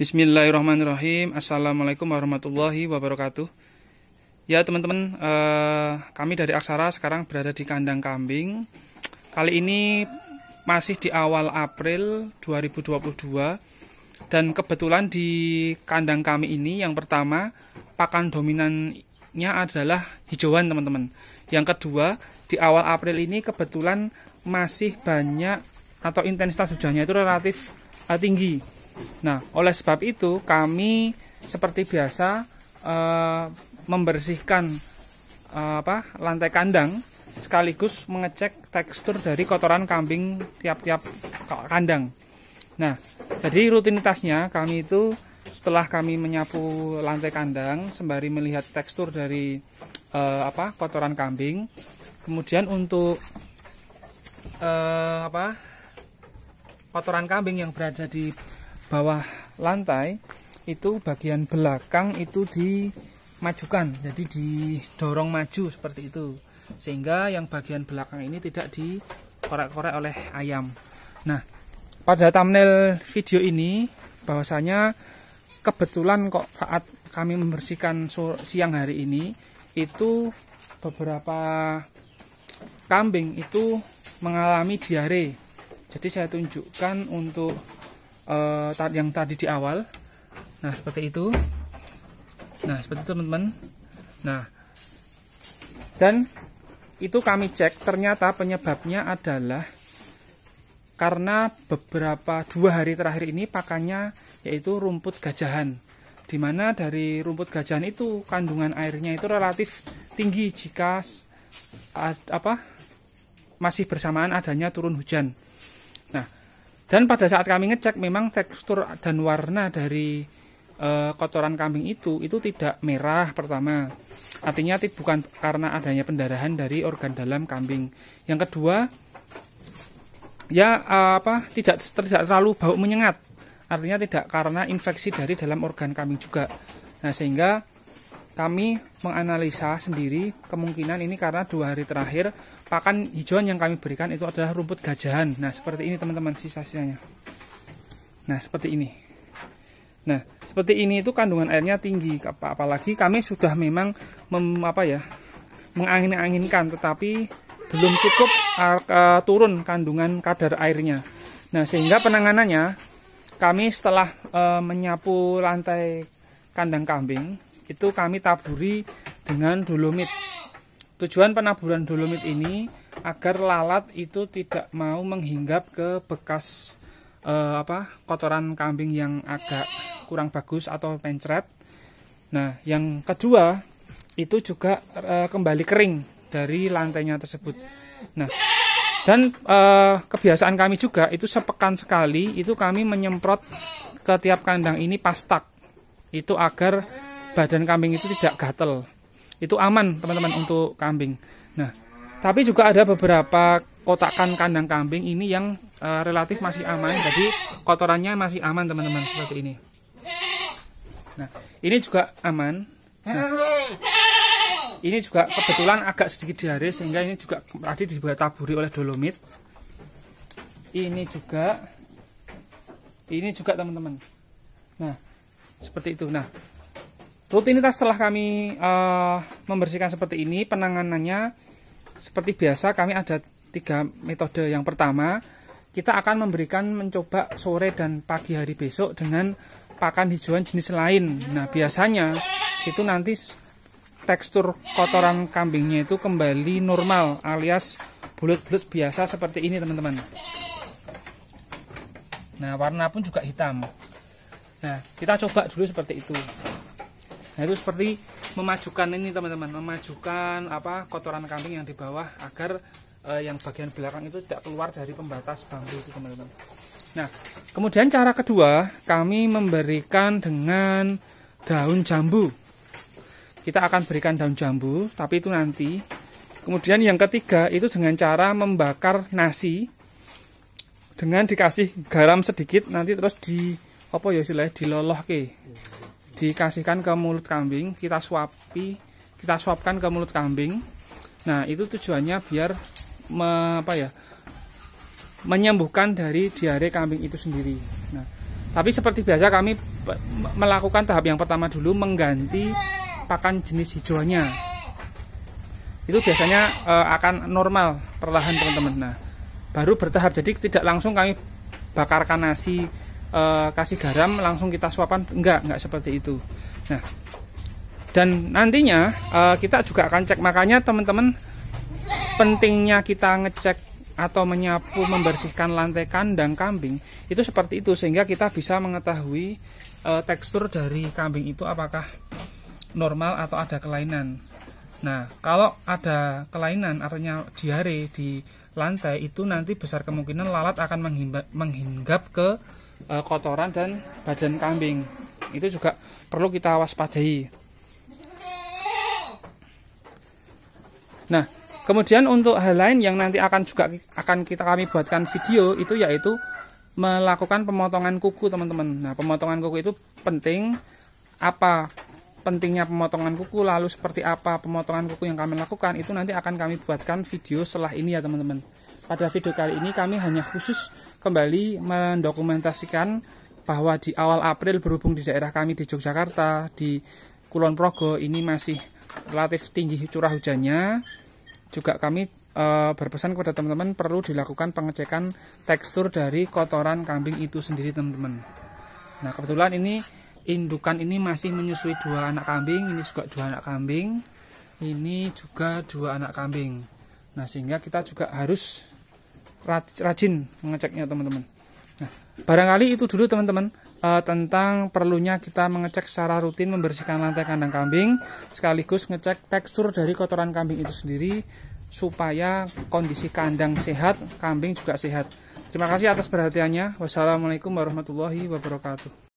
Bismillahirrahmanirrahim. Assalamualaikum warahmatullahi wabarakatuh. Ya teman-teman, eh, kami dari Aksara sekarang berada di kandang kambing. Kali ini masih di awal April 2022 dan kebetulan di kandang kami ini yang pertama pakan dominannya adalah hijauan teman-teman. Yang kedua di awal April ini kebetulan masih banyak atau intensitas hujannya itu relatif eh, tinggi Nah, oleh sebab itu kami seperti biasa e, membersihkan e, apa lantai kandang sekaligus mengecek tekstur dari kotoran kambing tiap-tiap kandang. Nah, jadi rutinitasnya kami itu setelah kami menyapu lantai kandang sembari melihat tekstur dari e, apa kotoran kambing, kemudian untuk e, apa kotoran kambing yang berada di bawah lantai itu bagian belakang itu dimajukan jadi didorong maju seperti itu sehingga yang bagian belakang ini tidak dikorek-korek oleh ayam nah pada thumbnail video ini bahwasanya kebetulan kok saat kami membersihkan siang hari ini itu beberapa kambing itu mengalami diare jadi saya tunjukkan untuk uh, yang tadi di awal nah seperti itu nah seperti itu teman-teman nah dan itu kami cek ternyata penyebabnya adalah karena beberapa dua hari terakhir ini pakannya yaitu rumput gajahan dimana dari rumput gajahan itu kandungan airnya itu relatif tinggi jika apa masih bersamaan adanya turun hujan dan pada saat kami ngecek memang tekstur dan warna dari e, kotoran kambing itu itu tidak merah pertama. Artinya bukan karena adanya pendarahan dari organ dalam kambing. Yang kedua ya eh, apa tidak tidak terlalu bau menyengat. Artinya tidak karena infeksi dari dalam organ kambing juga. Nah, sehingga kami menganalisa sendiri kemungkinan ini karena dua hari terakhir pakan hijauan yang kami berikan itu adalah rumput gajahan. Nah seperti ini teman-teman sisa-sisanya. Nah seperti ini. Nah seperti ini itu kandungan airnya tinggi. Apalagi kami sudah memang mem, apa ya mengangin-anginkan tetapi belum cukup uh, turun kandungan kadar airnya. Nah sehingga penanganannya kami setelah uh, menyapu lantai kandang kambing itu kami taburi dengan dolomit. Tujuan penaburan dolomit ini agar lalat itu tidak mau menghinggap ke bekas eh, apa kotoran kambing yang agak kurang bagus atau pencret. Nah, yang kedua itu juga eh, kembali kering dari lantainya tersebut. Nah, dan eh, kebiasaan kami juga itu sepekan sekali itu kami menyemprot ke tiap kandang ini pastak itu agar badan kambing itu tidak gatel. Itu aman teman-teman untuk kambing. Nah, tapi juga ada beberapa kotakan kandang kambing ini yang uh, relatif masih aman. Jadi kotorannya masih aman teman-teman seperti ini. Nah, ini juga aman. Nah, ini juga kebetulan agak sedikit diare sehingga ini juga tadi dibuat taburi oleh dolomit. Ini juga ini juga teman-teman. Nah, seperti itu. Nah, rutinitas setelah kami uh, membersihkan seperti ini penanganannya seperti biasa kami ada tiga metode yang pertama kita akan memberikan mencoba sore dan pagi hari besok dengan pakan hijauan jenis lain nah biasanya itu nanti tekstur kotoran kambingnya itu kembali normal alias bulut-bulut biasa seperti ini teman-teman nah warna pun juga hitam nah kita coba dulu seperti itu nah itu seperti memajukan ini teman-teman memajukan apa kotoran kambing yang di bawah agar eh, yang bagian belakang itu tidak keluar dari pembatas bambu itu teman-teman nah kemudian cara kedua kami memberikan dengan daun jambu kita akan berikan daun jambu tapi itu nanti kemudian yang ketiga itu dengan cara membakar nasi dengan dikasih garam sedikit nanti terus di apa ya istilahnya diloloh ke dikasihkan ke mulut kambing kita suapi kita suapkan ke mulut kambing nah itu tujuannya biar me, apa ya menyembuhkan dari diare kambing itu sendiri nah tapi seperti biasa kami melakukan tahap yang pertama dulu mengganti pakan jenis hijauannya itu biasanya e, akan normal perlahan teman-teman nah baru bertahap jadi tidak langsung kami bakarkan nasi e, kasih garam langsung kita suapan enggak enggak seperti itu nah dan nantinya e, kita juga akan cek makanya teman-teman pentingnya kita ngecek atau menyapu membersihkan lantai kandang kambing itu seperti itu sehingga kita bisa mengetahui e, tekstur dari kambing itu apakah normal atau ada kelainan Nah, kalau ada kelainan artinya diare di lantai itu nanti besar kemungkinan lalat akan menghinggap ke e, kotoran dan badan kambing. Itu juga perlu kita waspadai. Nah, kemudian untuk hal lain yang nanti akan juga akan kita kami buatkan video itu yaitu melakukan pemotongan kuku, teman-teman. Nah, pemotongan kuku itu penting apa? Pentingnya pemotongan kuku lalu seperti apa pemotongan kuku yang kami lakukan itu nanti akan kami buatkan video setelah ini ya, teman-teman. Pada video kali ini kami hanya khusus kembali mendokumentasikan bahwa di awal April berhubung di daerah kami di Yogyakarta, di Kulon Progo ini masih relatif tinggi curah hujannya. Juga kami e, berpesan kepada teman-teman perlu dilakukan pengecekan tekstur dari kotoran kambing itu sendiri teman-teman. Nah kebetulan ini indukan ini masih menyusui dua anak kambing, ini juga dua anak kambing, ini juga dua anak kambing. Nah sehingga kita juga harus rajin mengeceknya teman-teman. Nah, barangkali itu dulu teman-teman uh, tentang perlunya kita mengecek secara rutin membersihkan lantai kandang kambing sekaligus ngecek tekstur dari kotoran kambing itu sendiri supaya kondisi kandang sehat, kambing juga sehat. Terima kasih atas perhatiannya. Wassalamualaikum warahmatullahi wabarakatuh.